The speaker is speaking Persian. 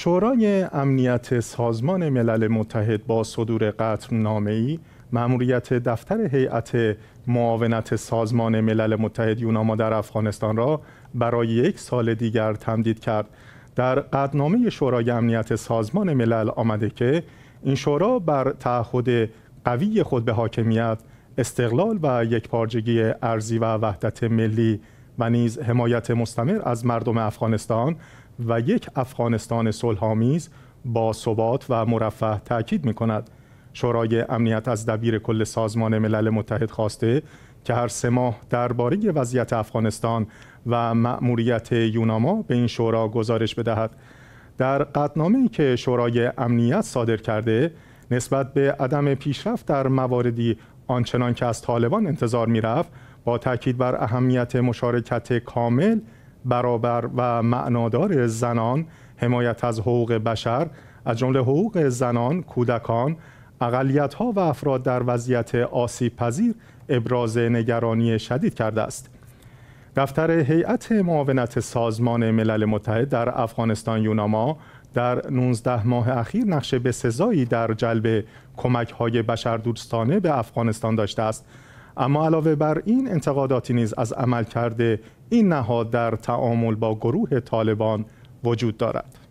شورای امنیت سازمان ملل متحد با صدور قطعنامه ای مأموریت دفتر هیئت معاونت سازمان ملل متحد یوناما در افغانستان را برای یک سال دیگر تمدید کرد در قدنامه شورای امنیت سازمان ملل آمده که این شورا بر تعهد قوی خود به حاکمیت استقلال و یکپارچگی ارزی و وحدت ملی و نیز حمایت مستمر از مردم افغانستان و یک افغانستان صلحآمیز با ثبات و مرفه تاکید می کند. شورای امنیت از دبیر کل سازمان ملل متحد خواسته که هر سه ماه درباره وضعیت افغانستان و مأموریت یوناما به این شورا گزارش بدهد. در قطنامه که شورای امنیت صادر کرده نسبت به عدم پیشرفت در مواردی آنچنان که از طالبان انتظار میرفت با تاکید بر اهمیت مشارکت کامل برابر و معنادار زنان حمایت از حقوق بشر از جمله حقوق زنان کودکان اقلیت‌ها و افراد در وضعیت آسیب ابراز نگرانی شدید کرده است دفتر هیئت معاونت سازمان ملل متحد در افغانستان یوناما در 19 ماه اخیر نقش بسزایی در جلب کمک های بشردوستانه به افغانستان داشته است اما علاوه بر این انتقاداتی نیز از عمل کرده، این نهاد در تعامل با گروه طالبان وجود دارد